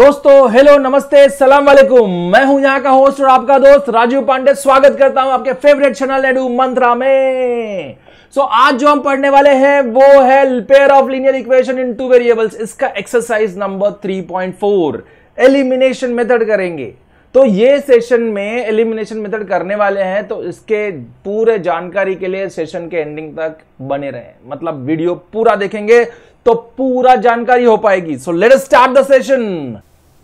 दोस्तों हेलो नमस्ते सलाम वालेकुम मैं हूं यहां का होस्ट और आपका दोस्त राजीव पांडे स्वागत करता हूं आपके फेवरेट चैनल एडू मंत्रा में सो so, आज जो हम पढ़ने वाले हैं वो है pair of linear equation in two variables इसका एक्सरसाइज नंबर 3.4 एलिमिनेशन मेथड करेंगे तो ये सेशन में एलिमिनेशन मेथड करने वाले हैं तो इसके पूरे जानकारी के लिए सेशन के एंडिंग तक बने रहे मतलब वीडियो पूरा देखेंगे तो पूरा जानकारी हो पाएगी so let start the session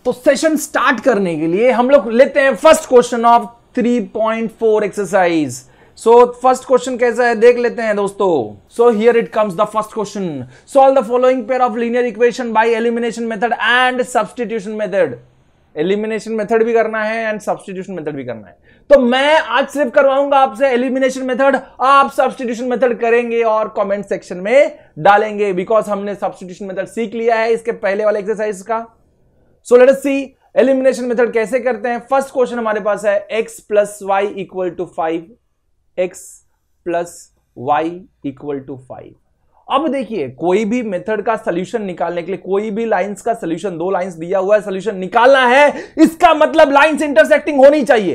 तो सेशन स्टार्ट करने के लिए हम लोग लेते हैं first question of 3.4 exercise so first question कैसा है देख लेते हैं दोस्तों so here it comes the first question solve the following pair of linear equation by elimination method and substitution method elimination method भी करना है एंड सब्सटीट्यूशन मेथड भी करना है तो मैं आज सिर्फ करवाऊंगा आपसे एलिमिनेशन मेथड आप सब्सटीट्यूशन मेथड करेंगे और कमेंट सेक्शन में डालेंगे बिकॉज हमने सब्सटीट्यूशन मेथड सीख लिया है इसके पहले वाले एक्सरसाइज का so let us see elimination method कैसे करते हैं फर्स्ट क्वेश्चन हमारे पास है X plus Y equal to five X plus Y equal to five अब देखिए कोई भी मेथड का सोल्यूशन निकालने के लिए कोई भी लाइंस का सोल्यूशन दो लाइंस दिया हुआ है सोल्यूशन निकालना है इसका मतलब लाइंस इंटरसेक्टिंग होनी चाहिए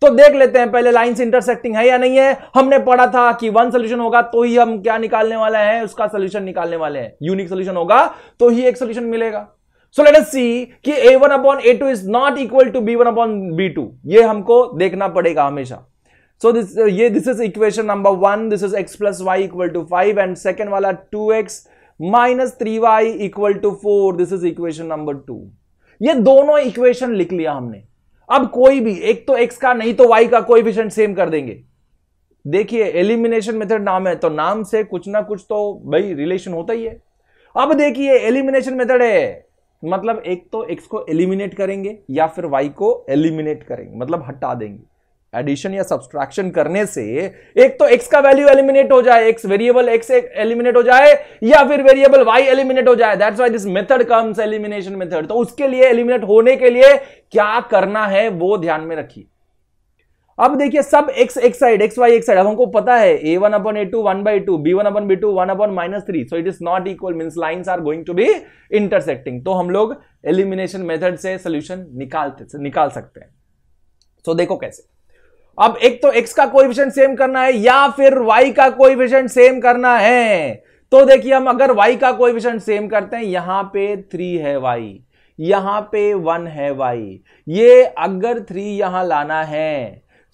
तो देख लेते हैं पहले लाइंस इंटरसेक्टिंग है या नहीं है हमने पढ़ा था कि वन सोल्यूशन होगा तो ही हम क्या निकालने वाले हैं उसका सोल्यूशन निकालने वाले हैं यूनिक सोल्यूशन होगा तो ही एक सोल्यूशन मिलेगा सो लेट अस सी कि A one upon A two is not equal to B one upon B two ये हमको देखना पड़ेगा हमेशा सो दिस ये this is equation number one this is X plus Y equal to five and second वाला two x minus three Y equal to four this is equation number two ये दोनों equation लिख लिया हमने अब कोई भी एक तो एक्स का नहीं तो वाई का कोई सेम कर देंगे देखिए एलिमिनेशन मेथड नाम है तो नाम से कुछ ना कुछ तो भाई रिलेशन होता ही है अब देखिए एलिमिनेशन मेथड है मतलब एक तो एक्स को एलिमिनेट करेंगे या फिर वाई को एलिमिनेट करेंगे मतलब हटा देंगे एडिशन या सब्सट्रैक्शन करने से एक तो एक्स का वैल्यू एलिमिनेट हो जाए एक्स वेरिएबल एक्स एलिमिनेट हो जाए या फिर वेरिएबल वाई एलिमिनेट हो जाए that's why this method comes elimination method तो उसके लिए एलिमिनेट होने के लिए क्या करना है वो ध्यान में रखिए अब देखिए सब X X side X Y X side अब हमको पता है A one upon A two one by two B one upon B two one upon minus three so it is not equal mean line are going to be intersecting तो हम लोग elimination method से solution निकालते निकाल सकते हैं सो so, देखो कैसे अब एक तो x का कोई सेम करना है या फिर y का विजन सेम करना है तो देखिए हम अगर y का विजन सेम करते हैं यहां पे थ्री है y यहां पे वन है y ये अगर थ्री यहां लाना है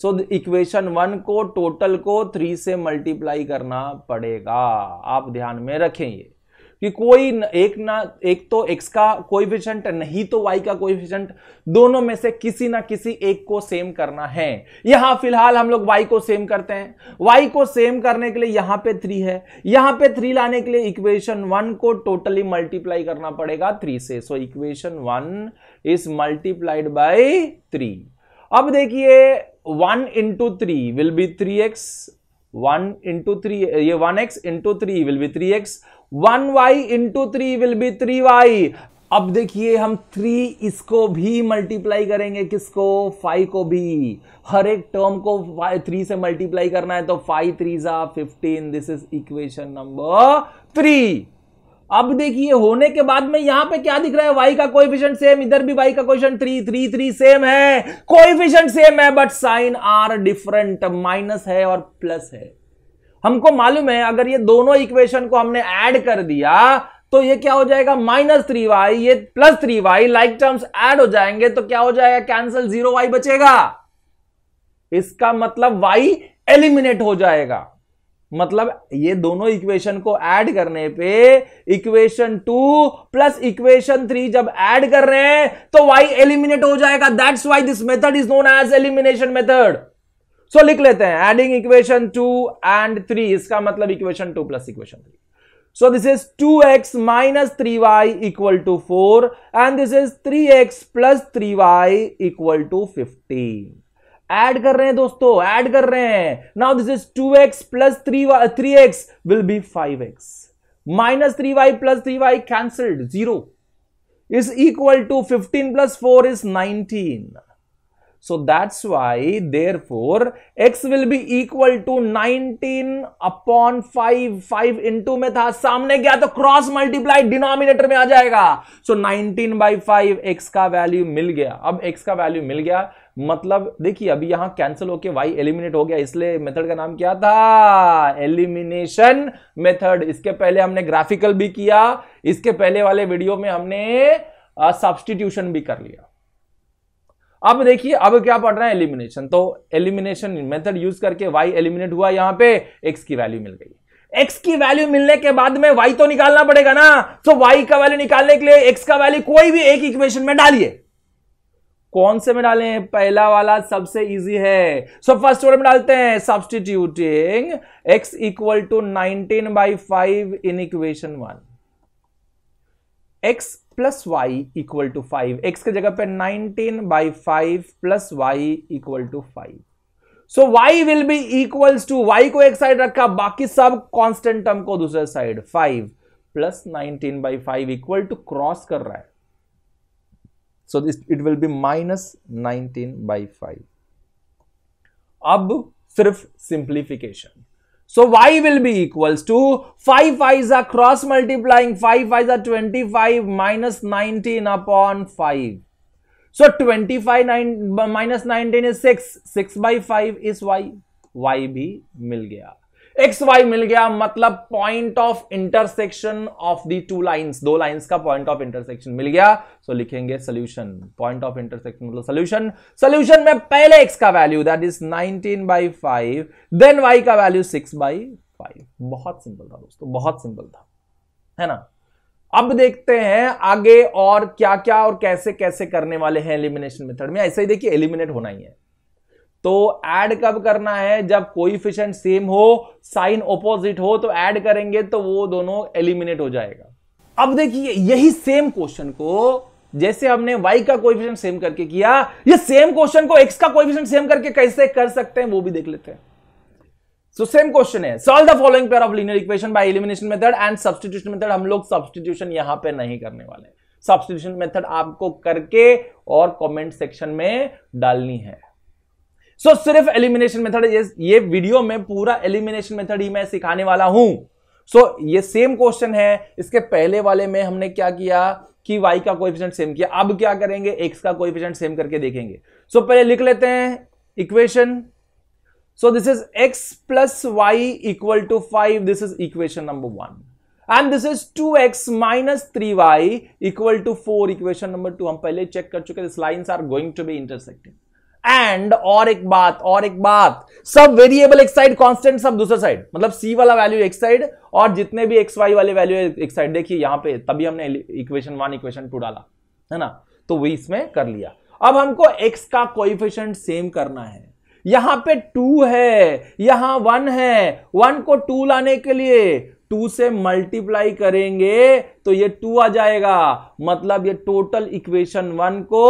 सो इक्वेशन वन को टोटल को थ्री से मल्टीप्लाई करना पड़ेगा आप ध्यान में रखें ये कि कोई एक ना एक तो एक्स का कोइफिशिएंट नहीं तो वाई का कोइफिशिएंट दोनों में से किसी ना किसी एक को सेम करना है यहां फिलहाल हम लोग वाई को सेम करते हैं वाई को सेम करने के लिए यहां पे थ्री है यहां पे थ्री लाने के लिए इक्वेशन वन को टोटली मल्टीप्लाई करना पड़ेगा थ्री से so equation one is multiplied by three अब देखिए one into three will be three X one into three ये one X into three will be three X one Y into three will be three Y अब देखिए हम three इसको भी multiply करेंगे किसको फाइव को भी हर एक टर्म को थ्री से मल्टीप्लाई करना है तो फाइव थ्री जा fifteen this is equation number three अब देखिए होने के बाद में यहां पे क्या दिख रहा है वाई का कोएफिशिएंट सेम इधर भी वाई का question three three three same है कोएफिशिएंट सेम है but sign are different minus है और प्लस है हमको मालूम है अगर ये दोनों इक्वेशन को हमने ऐड कर दिया तो ये क्या हो जाएगा माइनस थ्री वाई ये plus three Y like terms add हो जाएंगे तो क्या हो जाएगा कैंसल जीरो वाई बचेगा इसका मतलब वाई एलिमिनेट हो जाएगा मतलब ये दोनों इक्वेशन को ऐड करने पे equation two plus equation three जब ऐड कर रहे हैं तो वाई एलिमिनेट हो जाएगा that's why this method is known as elimination method so लिख लेते हैं adding equation two and three इसका मतलब equation two plus equation three so this is two x minus three Y equal to four and this is three x plus three Y equal to fifteen add कर रहे हैं दोस्तों add कर रहे हैं now this is two X plus three Y three x will be five X minus three Y plus three Y cancelled zero is equal to fifteen plus four is nineteen so that's why therefore x will be equal to 19 upon 5 5 into में था सामने गया तो cross multiply denominator में आ जाएगा so so 19 by five X का value मिल गया अब x का वैल्यू मिल गया मतलब देखिए अभी यहां कैंसिल होके वाई एलिमिनेट हो गया इसलिए मेथड का नाम क्या था एलिमिनेशन मेथड इसके पहले हमने ग्राफिकल भी किया इसके पहले वाले वीडियो में हमने सब्सटीट्यूशन भी कर लिया अब देखिए अब क्या पढ़ रहा है एलिमिनेशन तो एलिमिनेशन मेथड यूज करके वाई एलिमिनेट हुआ यहां पे एक्स की वैल्यू मिल गई एक्स की वैल्यू मिलने के बाद में वाई तो निकालना पड़ेगा ना तो वाई का वैल्यू निकालने के लिए एक्स का वैल्यू कोई भी एक इक्वेशन में डालिए कौन से में डाले पहला वाला सबसे इजी है सो फर्स्ट वाले में डालते हैं substituting X equal to nineteen by five in equation one X plus Y equal to five X के जगह पे nineteen by five plus Y equal to five so Y will be equal to Y को एक side रखा बाकी सब constant term को दूसरे side five plus nineteen by five equal to cross कर रहा है so this it will be minus nineteen by five अब सिर्फ simplification So y will be equals to 5 5s are cross multiplying 5 5s are 25 minus 19 upon 5. So 25 nine, minus 19 is 6. 6 by 5 is y. Y भी mil gaya X Y मिल गया मतलब point of intersection of the two lines दो लाइंस का point of intersection मिल गया so so, लिखेंगे सोल्यूशन पॉइंट ऑफ इंटरसेक्शन मतलब सोल्यूशन सोल्यूशन में पहले एक्स का value that is 19 by five then Y का वैल्यू 6 बाई फाइव बहुत सिंपल था दोस्तों बहुत सिंपल था है ना अब देखते हैं आगे और क्या क्या और कैसे कैसे करने वाले हैं एलिमिनेशन मेथड में ऐसे ही देखिए एलिमिनेट होना ही है तो ऐड कब करना है जब कोइफिशिएंट सेम हो साइन ऑपोजिट हो तो ऐड करेंगे तो वो दोनों एलिमिनेट हो जाएगा अब देखिए यही सेम क्वेश्चन को जैसे हमने y का कोइफिशिएंट सेम करके किया ये सेम क्वेश्चन को x का कोइफिशिएंट सेम करके कैसे कर सकते हैं वो भी देख लेते हैं सो सेम क्वेश्चन है solve the following pair of linear equation by elimination method and substitution method हम लोग सब्सटीट्यूशन यहां पे नहीं करने वाले सब्सटीट्यूशन मेथड आपको करके और कमेंट सेक्शन में डालनी है सो so, सिर्फ एलिमिनेशन मेथड ये, ये वीडियो में पूरा एलिमिनेशन मेथड ही मैं सिखाने वाला हूं सो so, ये सेम क्वेश्चन है इसके पहले वाले में हमने क्या किया कि y का कोएफिशिएंट सेम किया अब क्या करेंगे x का कोएफिशिएंट सेम करके देखेंगे सो so, पहले लिख लेते हैं equation so this is x plus Y equal to five this is equation number one and this is two x minus three Y equal to four equation number two हम पहले check कर चुके this lines are going to be intersected and और एक बात और एक बात सब वेरिएबल एक साइड कांस्टेंट सब दूसरे साइड मतलब सी वाला वैल्यू एक साइड और जितने भी एक्स वाई वाले वैल्यू एक साइड देखिए यहां पे तभी हमने इक्वेशन वन इक्वेशन टू डाला है ना तो वही इसमें कर लिया अब हमको एक्स का कोइफिशियंट सेम करना है यहां पे टू है यहां वन है वन को टू लाने के लिए टू से मल्टीप्लाई करेंगे तो ये टू आ जाएगा मतलब ये टोटल इक्वेशन वन को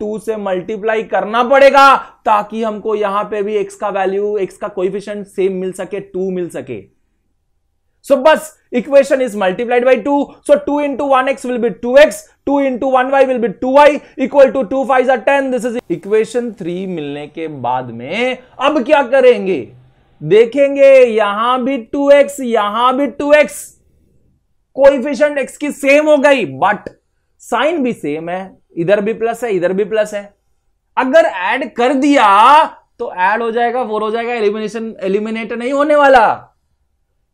टू से मल्टीप्लाई करना पड़ेगा ताकि हमको यहां पे भी एक्स का वैल्यू एक्स का कोइफिशियंट सेम मिल सके टू मिल सके सो so, बस by two so two into one X will be two X two into one Y will be two Y equal to two five ten this is equation three मिलने के बाद में अब क्या करेंगे देखेंगे यहां भी टू एक्स यहां भी एक्स कोइफिशिएंट एक्स की सेम हो गई बट साइन भी सेम है इधर भी प्लस है इधर भी प्लस है अगर ऐड कर दिया तो ऐड हो जाएगा फोर हो जाएगा एलिमिनेशन एलिमिनेट नहीं होने वाला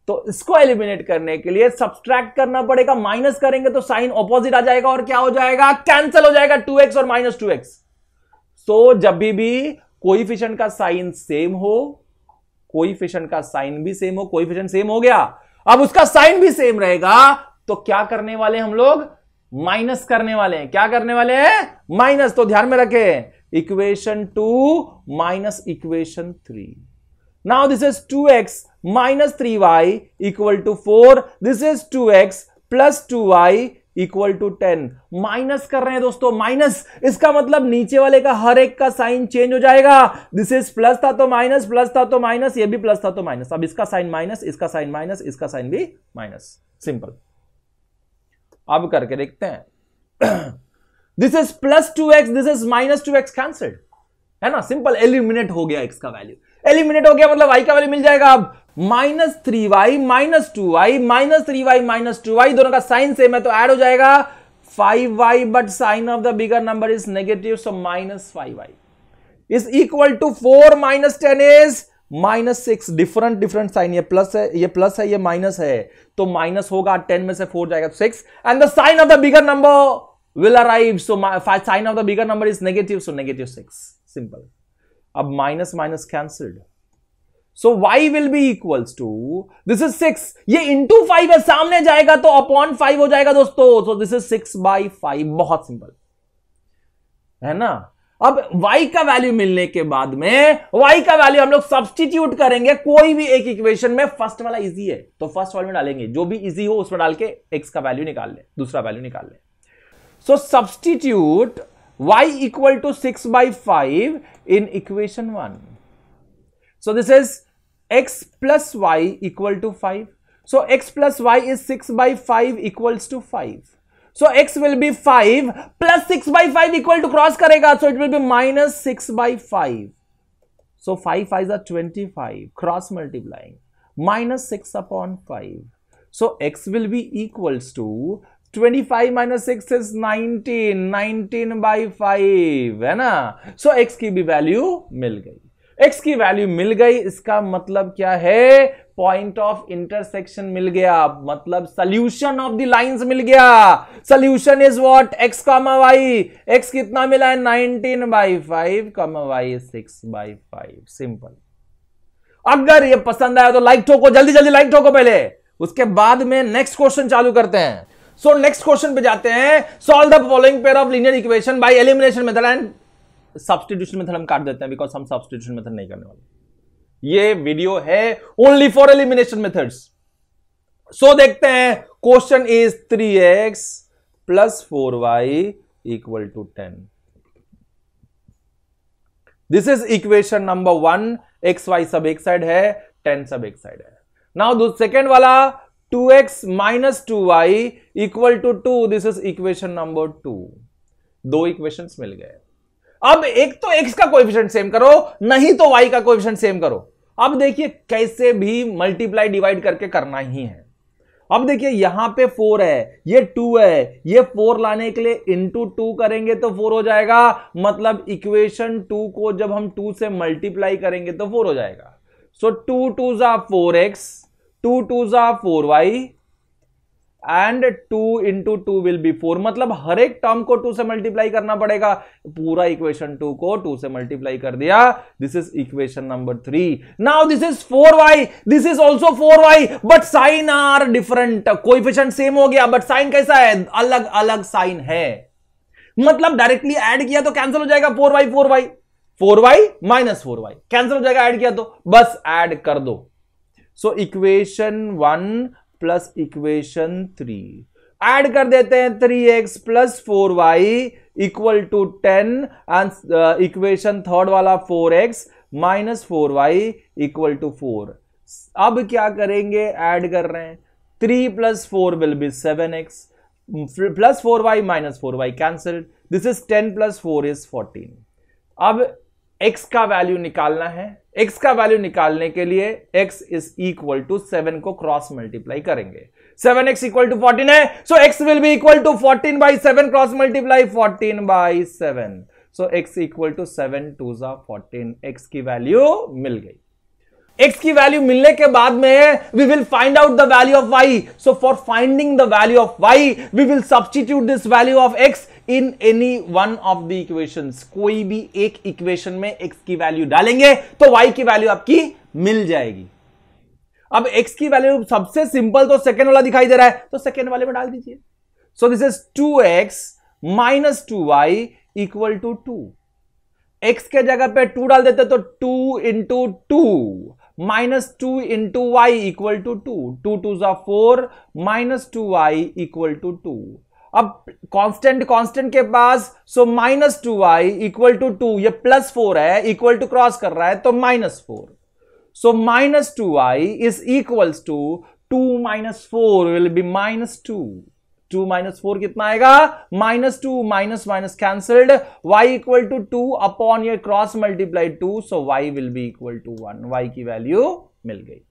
तो इसको एलिमिनेट करने के लिए सब्सट्रैक्ट करना पड़ेगा माइनस करेंगे तो साइन ऑपोजिट आ जाएगा और क्या हो जाएगा कैंसिल हो जाएगा टू एक्स और माइनस टू एक्स सो जब भी, भी फिशन का साइन सेम हो फिशन का साइन भी सेम हो फिशन सेम हो गया अब उसका साइन भी सेम रहेगा तो क्या करने वाले हम लोग माइनस करने वाले हैं क्या करने वाले हैं माइनस तो ध्यान में रखें equation two minus equation three this is two x minus three Y equal to four this is two X plus two Y equal to ten minus कर रहे हैं दोस्तों माइनस इसका मतलब नीचे वाले का हर एक का साइन चेंज हो जाएगा दिस इज प्लस था तो माइनस प्लस था तो माइनस ये भी प्लस था तो माइनस अब इसका साइन माइनस इसका साइन माइनस इसका साइन भी माइनस सिंपल अब करके देखते हैं this is plus two x this is minus two x cancelled है ना सिंपल एलिमिनेट हो गया एक्स का वैल्यू एलिमिनेट हो गया मतलब वाई का वैल्यू मिल जाएगा अब minus three y minus two y minus three y minus two y दोनों का साइन सेम है तो ऐड हो जाएगा five y but sign of the bigger number is negative so minus five y is equal to four minus ten is minus six different different sign ये plus है ये plus है ये minus है तो माइनस होगा टेन में से फोर जाएगा six and the sign of the bigger number will arrive so sign of the bigger number is negative so negative six simple अब minus minus cancelled so Y will be equals to this is six ये into five है सामने जाएगा तो upon five हो जाएगा दोस्तों so this is six by five बहुत सिंपल है ना अब y का वैल्यू मिलने के बाद में y का वैल्यू हम लोग सब्सटीट्यूट करेंगे कोई भी एक इक्वेशन में फर्स्ट वाला इजी है तो फर्स्ट वाले में डालेंगे जो भी इजी हो उसमें डाल के x का वैल्यू निकाल ले दूसरा वैल्यू निकाल ले so substitute y equal to six by five in equation one so this is x plus Y equal to five so x plus y is six by five equals to five so x will be five plus six by five equal to cross करेगा so it will be minus six by five so five five are twenty five cross multiplying minus six upon five so x will be equals to 25 minus six is 19 19 by five है ना सो so, x की भी value मिल गई x की value मिल गई इसका मतलब क्या है पॉइंट ऑफ इंटरसेक्शन मिल गया मतलब सोल्यूशन ऑफ द लाइंस मिल गया solution is what x comma y x कितना मिला है nineteen by five comma y six by five simple अगर ये पसंद आया तो लाइक ठोको जल्दी जल्दी लाइक ठोको पहले उसके बाद में नेक्स्ट क्वेश्चन चालू करते हैं सो नेक्स्ट क्वेश्चन पे जाते हैं solve the following pair of linear equation by elimination method and substitution method हम काट देते हैं बिकॉज हम सब्सटीट्यूशन मेथड नहीं करने वाले ये वीडियो है only for elimination methods so देखते हैं question is three x plus four y equal to ten this is equation number one x y सब एक साइड है टेन सब एक साइड है नाउ सेकेंड वाला two x minus two Y equal to two this is equation number two दो equation मिल गए अब एक तो एक्स का कोएफिशिएंट सेम करो नहीं तो वाई का कोएफिशिएंट सेम करो अब देखिए कैसे भी मल्टीप्लाई डिवाइड करके करना ही है अब देखिए यहां पे फोर है ये टू है ये फोर लाने के लिए इंटू टू करेंगे तो फोर हो जाएगा मतलब इक्वेशन टू को जब हम टू से मल्टीप्लाई करेंगे तो फोर हो जाएगा सो टू टू जा फोर एक्स टू टू जा four y and two into two will be four मतलब हर एक टर्म को टू से मल्टीप्लाई करना पड़ेगा पूरा इक्वेशन टू को टू से मल्टीप्लाई कर दिया this is equation number three now this is four y this is also four y but sign are different coefficient same हो गया बट साइन कैसा है अलग अलग साइन है मतलब डायरेक्टली एड किया तो कैंसिल हो जाएगा four y four y four y minus four y cancel हो जाएगा एड किया तो बस एड कर दो so equation one plus equation three add कर देते हैं three x plus four y equal to ten and equation third वाला four x minus four y equal to four अब क्या करेंगे एड कर रहे हैं three plus four will be seven x plus four y minus four y cancel this is ten plus four is fourteen अब x का value निकालना है एक्स का वैल्यू निकालने के लिए x is equal to seven को क्रॉस मल्टीप्लाई करेंगे seven x equal to fourteen है so x will be equal to fourteen by seven cross multiply fourteen by seven so x equal to seven two जा fourteen x की value मिल गई x की value मिलने के बाद में we will find out the value of y so for finding the value of y we will substitute this value of x in any one of the equation कोई भी एक इक्वेशन में x की value डालेंगे तो y की value आपकी मिल जाएगी अब x की वैल्यू सबसे सिंपल तो सेकेंड वाला दिखाई दे रहा है तो सेकेंड वाले में डाल दीजिए so this is two x minus two Y equal to two x के जगह पे टू डाल देते तो two into two minus two into y equal to two two two two four minus two Y equal to two अब constant constant के पास so minus two y equal to two ये प्लस फोर है equal to cross कर रहा है तो minus four so minus two y is equals to two minus four will be minus two two minus four कितना आएगा minus two minus minus cancelled y equal to two upon ये cross multiply two so Y will be equal to one y की value मिल गई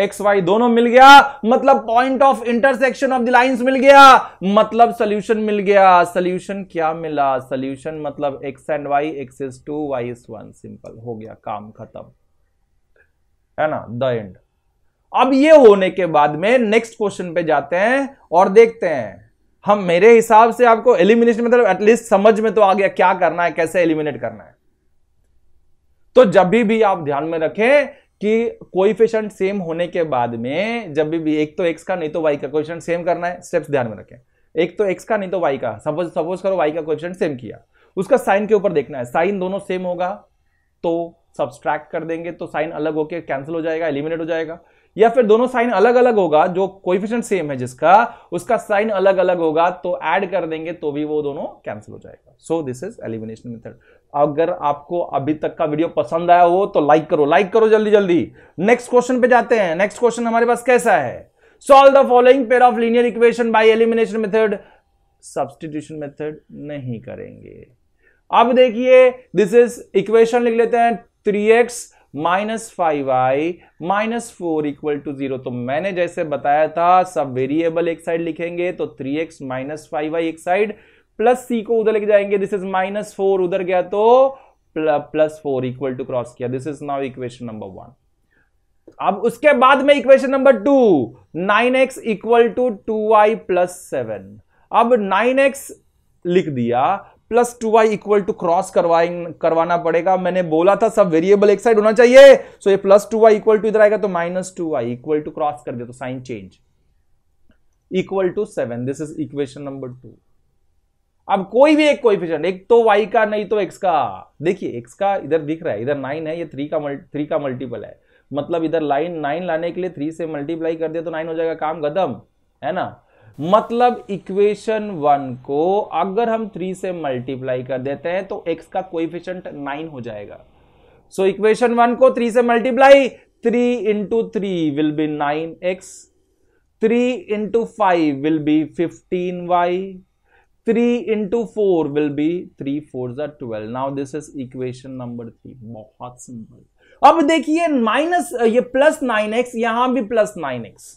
x y दोनों मिल गया मतलब point of intersection of the lines मिल गया मतलब सोल्यूशन मिल गया सोल्यूशन क्या मिला सोल्यूशन मतलब x and y x is two y is one simple हो गया काम खत्म है ना द एंड अब ये होने के बाद में नेक्स्ट क्वेश्चन पे जाते हैं और देखते हैं हम मेरे हिसाब से आपको एलिमिनेशन मतलब एटलीस्ट समझ में तो आ गया क्या करना है कैसे एलिमिनेट करना है तो जब भी भी आप ध्यान में रखें कि कोइफिशिएंट सेम होने के बाद में जब भी एक तो एक्स का नहीं तो वाई का क्वेश्चन सेम करना है स्टेप्स ध्यान में रखें एक तो एक्स का नहीं तो वाई का सपोज सपोज करो वाई का क्वेश्चन सेम किया उसका साइन के ऊपर देखना है साइन दोनों सेम होगा तो सब्सट्रैक्ट कर देंगे तो साइन अलग होकर कैंसिल हो जाएगा एलिमिनेट हो जाएगा या फिर दोनों साइन अलग अलग होगा जो कोइफिशिएंट सेम है जिसका उसका साइन अलग अलग होगा तो ऐड कर देंगे तो भी वो दोनों कैंसिल हो जाएगा so this is elimination method अगर आपको अभी तक का वीडियो पसंद आया हो तो लाइक करो लाइक करो जल्दी जल्दी नेक्स्ट क्वेश्चन पे जाते हैं नेक्स्ट क्वेश्चन हमारे पास कैसा है solve the following pair of linear equation by elimination method substitution method नहीं करेंगे अब देखिए दिस इज इक्वेशन लिख लेते हैं three x minus five y minus four equal to zero तो मैंने जैसे बताया था सब वेरिएबल एक साइड लिखेंगे तो three x minus five y एक साइड प्लस सी को उधर लेके जाएंगे दिस इज माइनस फोर उधर गया तो plus four equal to cross किया this is now equation number one अब उसके बाद में equation number two nine x equal to two y plus seven अब नाइन एक्स लिख दिया plus two Y equal to cross करवाना पड़ेगा मैंने बोला था सब वेरिएबल एक साइड होना चाहिए सो ये plus two Y equal to इधर आएगा तो minus two Y equal to cross कर दिया तो sign change equal to seven this is equation number two अब कोई भी एक कोइफिशियंट एक तो वाई का नहीं तो एक्स का देखिए एक्स का इधर दिख रहा है इधर नाइन है ये थ्री का थ्री का मल्टीपल है मतलब इधर लाइन नाइन लाने के लिए थ्री से मल्टीप्लाई कर दिया तो नाइन हो जाएगा काम गदम है ना मतलब इक्वेशन वन को अगर हम थ्री से मल्टीप्लाई कर देते हैं तो एक्स का कोइफिशियंट नाइन हो जाएगा सो इक्वेशन वन को थ्री से multiply three into three will be nine x three into five will be fifteen y three into four will be three four are twelve now this is equation number three बहुत simple अब देखिए minus ये plus x यहां भी plus x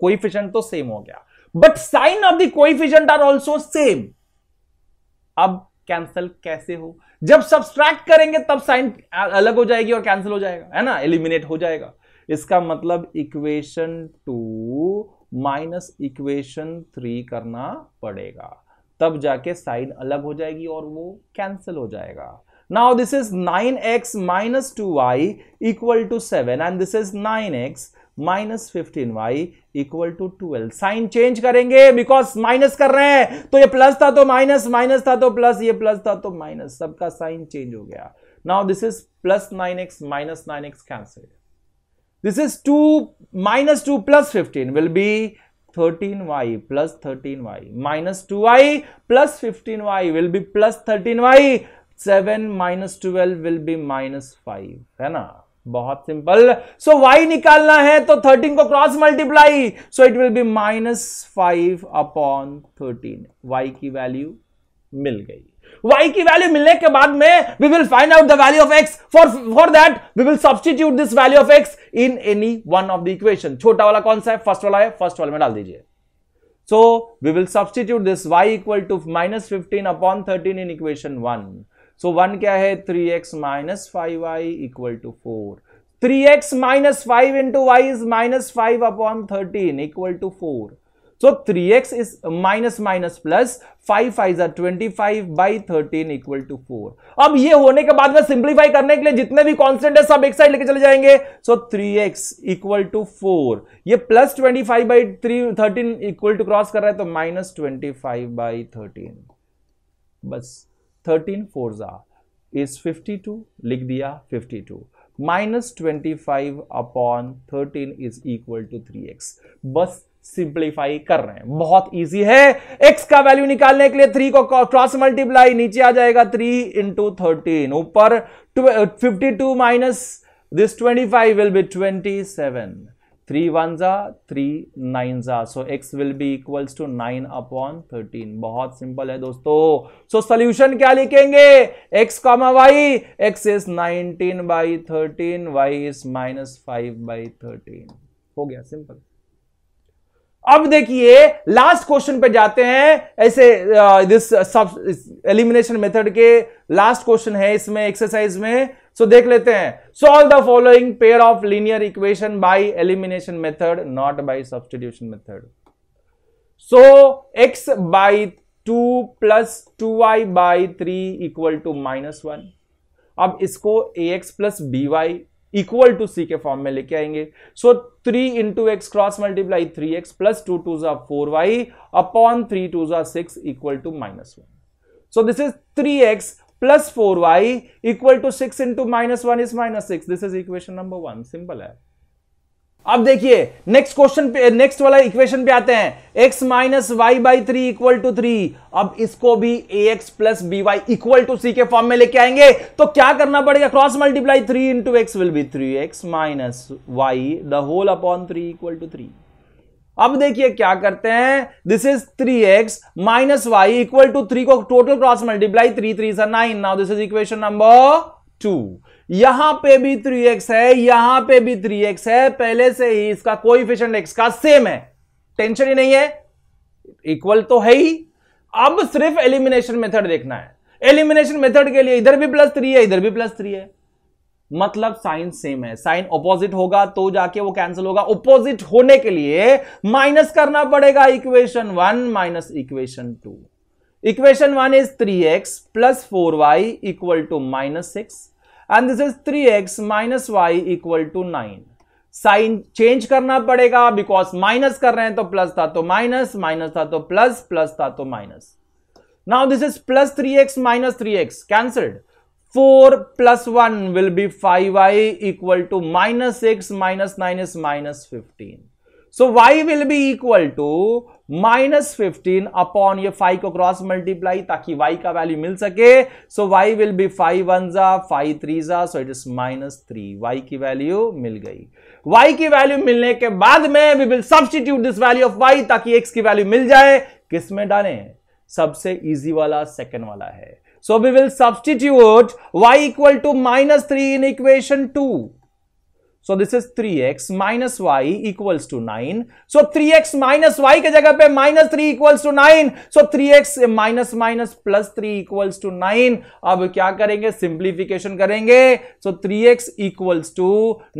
coefficient तो same हो गया but sign of the coefficient are also same अब कैंसिल कैसे हो जब सब्सट्रैक्ट करेंगे तब साइन अलग हो जाएगी और कैंसिल हो जाएगा है ना एलिमिनेट हो जाएगा इसका मतलब equation two minus equation three करना पड़ेगा तब जाके साइन अलग हो जाएगी और वो कैंसिल हो जाएगा now this is 9x x minus two Y equal to seven and this is 9x x minus fifteen y equal to twelve sign change करेंगे बिकॉज माइनस कर रहे हैं तो ये प्लस था तो माइनस माइनस था तो प्लस ये प्लस था तो माइनस सबका साइन चेंज हो गया now this is plus nine x minus nine x cancel this is two minus two plus fifteen will be thirteen y plus thirteen y minus two y plus fifteen y will be plus thirteen y seven minus twelve will be minus five है ना बहुत simple so so, y निकालना है तो 13 को cross multiply so it will be minus five upon thirteen y की value मिल गई y की वैल्यू मिलने के बाद में we will find out the value of x for for that we will substitute this value of x in any one of the equation छोटा वाला कौन सा है फर्स्ट वाला है फर्स्ट वाले में डाल दीजिए so we will substitute this y equal to minus fifteen upon thirteen in equation one so one क्या है three x minus five y equal to four three x minus five into y is minus five upon thirteen equal to four So 3x is minus minus plus 5 five twenty five by thirteen equal to four अब ये होने के बाद में simplify करने के लिए जितने भी कॉन्स्टेंट है सब एक साइड लेके चले जाएंगे so three x equal to four ये plus twenty five by three thirteen equal to cross कर रहा है तो minus twenty five by thirteen बस थर्टीन फोर जा इज फिफ्टी टू लिख दिया fifty two minus twenty five upon thirteen is equal to three x बस simplify कर रहे हैं बहुत इजी है x का वैल्यू निकालने के लिए थ्री को क्रॉस मल्टीप्लाई नीचे आ जाएगा थ्री इंटू थर्टीन ऊपर fifty two minus this twenty five will be twenty seven three one जा थ्री नाइन जा so x will be equals to nine upon thirteen बहुत सिंपल है दोस्तों सो so, सोल्यूशन क्या लिखेंगे x comma y x is nineteen by thirteen y is minus five by thirteen हो गया simple अब देखिए लास्ट क्वेश्चन पे जाते हैं ऐसे दिस सब एलिमिनेशन मेथड के लास्ट क्वेश्चन है इसमें एक्सरसाइज में सो so, देख लेते हैं solve the following pair of linear equation by elimination method not by substitution method so x by two plus two y by three equal to minus one अब इसको a x plus b y equal to c के form में लेके आएंगे so three into x cross multiply three x plus to two जा four y upon three two जा six equal to minus one so this is three x plus four y equal to six into minus one is minus six this is equation number one simple है अब देखिए next question पे next वाला equation पे आते हैं x minus y by three equal to three अब इसको भी a x plus b y equal to c के फॉर्म में लेके आएंगे तो क्या करना पड़ेगा cross multiply three into x will be three x minus y the whole upon three equal to three अब देखिए क्या करते हैं this is 3x x minus y equal to three को total cross multiply three three sir nine now this is equation number two यहां पे भी three x है यहां पे भी थ्री एक्स है पहले से ही इसका कोइफिशिएंट एक्स का सेम है टेंशन ही नहीं है इक्वल तो है ही अब सिर्फ एलिमिनेशन मेथड देखना है एलिमिनेशन मेथड के लिए इधर भी प्लस थ्री है इधर भी प्लस थ्री है मतलब साइन सेम है साइन ऑपोजिट होगा तो जाके वो कैंसिल होगा ऑपोजिट होने के लिए माइनस करना पड़ेगा equation one minus equation two Equation 1 is 3x plus 4y equal to minus 6 and this is 3x minus y equal to 9. Sign change करना पड़ेगा बिकॉज माइनस कर रहे हैं तो प्लस था तो माइनस माइनस था तो प्लस प्लस था तो minus now this is plus three x minus three x cancelled four plus one will be five y equal to minus six minus nine is minus fifteen so Y will be equal to minus fifteen upon ये five को cross multiply ताकि y का value मिल सके so Y will be five one जा five three जा so it is minus three y की value मिल गई वाई की वैल्यू मिलने के बाद में we will substitute this value of y ताकि एक्स की वैल्यू मिल जाए किस में डालें सबसे इजी वाला सेकेंड वाला है so we will substitute y equal to minus three in equation two so this is 3x minus y equals to nine so three x minus y के जगह पे minus three equal to nine so three x minus minus plus three equal to nine अब क्या करेंगे simplification करेंगे so three x equal to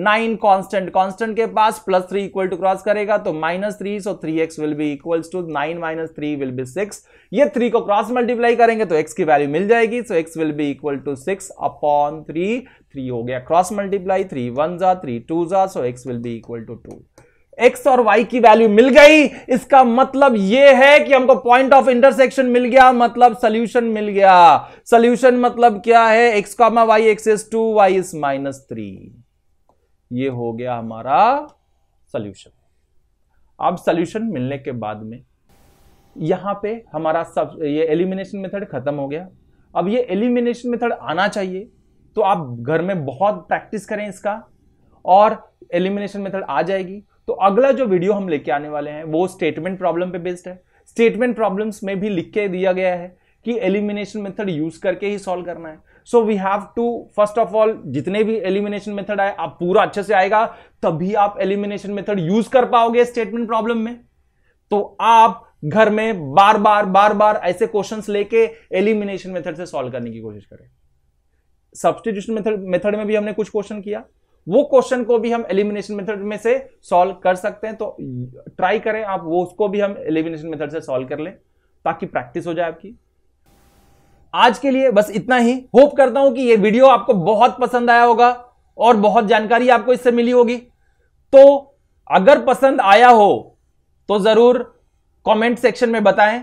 nine constant constant के पास plus three equal to cross करेगा तो minus three so three x will be equals to nine minus three will be six ये three को क्रॉस मल्टीप्लाई करेंगे तो x की value मिल जाएगी so x will be equal to six upon three three हो गया क्रॉस मल्टीप्लाई थ्री वन जा थ्री टू जा so x will be equal to two x और वाई की वैल्यू मिल गई इसका मतलब यह है कि हमको पॉइंट ऑफ इंटरसेक्शन मिल गया मतलब सोल्यूशन मिल गया सोल्यूशन मतलब क्या है x comma y x is two y is minus three ये हो गया हमारा सोल्यूशन अब सोल्यूशन मिलने के बाद में यहाँ पे हमारा सब ये एलिमिनेशन मेथड खत्म हो गया अब ये एलिमिनेशन मेथड आना चाहिए तो आप घर में बहुत प्रैक्टिस करें इसका और एलिमिनेशन मेथड आ जाएगी तो अगला जो वीडियो हम लेके आने वाले हैं वो स्टेटमेंट प्रॉब्लम पे बेस्ड है स्टेटमेंट प्रॉब्लम्स में भी लिख के दिया गया है कि एलिमिनेशन मेथड यूज करके ही सॉल्व करना है so we have to first of all जितने भी एलिमिनेशन मेथड आए आप पूरा अच्छे से आएगा तभी आप एलिमिनेशन मेथड यूज कर पाओगे स्टेटमेंट प्रॉब्लम में तो आप घर में बार बार बार बार ऐसे क्वेश्चंस लेके एलिमिनेशन मेथड से सॉल्व करने की कोशिश करें सब्सटीट्यूशन मेथड मेथड में भी हमने कुछ क्वेश्चन किया वो क्वेश्चन को भी हम एलिमिनेशन मेथड में से सॉल्व कर सकते हैं तो ट्राई करें आप वो उसको भी हम एलिमिनेशन मेथड से सॉल्व कर लें ताकि प्रैक्टिस हो जाए आपकी आज के लिए बस इतना ही होप करता हूं कि ये वीडियो आपको बहुत पसंद आया होगा और बहुत जानकारी आपको इससे मिली होगी तो अगर पसंद आया हो तो जरूर कमेंट सेक्शन में बताएं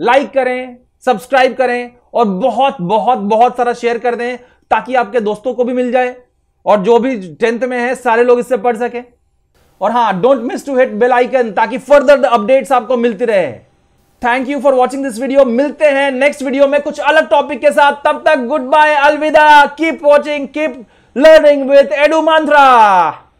लाइक करें सब्सक्राइब करें और बहुत बहुत बहुत सारा शेयर कर दें ताकि आपके दोस्तों को भी मिल जाए और जो भी टेंथ में है सारे लोग इससे पढ़ सके और हां don't miss to hit bell icon ताकि फर्दर अपडेट्स आपको मिलती रहे thank you for watching this video मिलते हैं नेक्स्ट वीडियो में कुछ अलग टॉपिक के साथ तब तक गुड बाय अलविदा keep watching keep learning with Edu मांथ्रा